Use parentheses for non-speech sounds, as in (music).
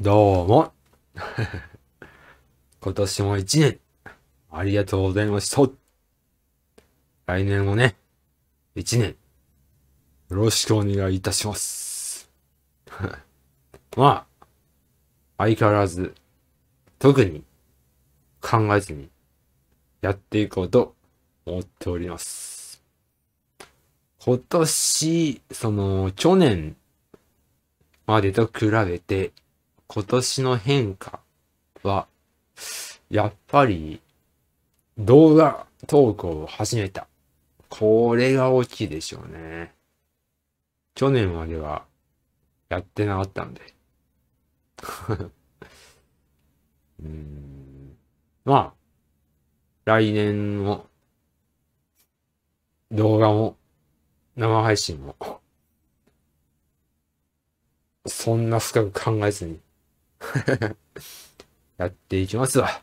どうも。(laughs) 今年も一年、ありがとうございました。来年もね、一年、よろしくお願いいたします。(laughs) まあ、相変わらず、特に考えずにやっていこうと思っております。今年、その、去年までと比べて、今年の変化は、やっぱり、動画投稿を始めた。これが大きいでしょうね。去年まではやってなかったんで。(laughs) うん。まあ、来年も動画も生配信も、そんな深く考えずに (laughs) やっていきますわ。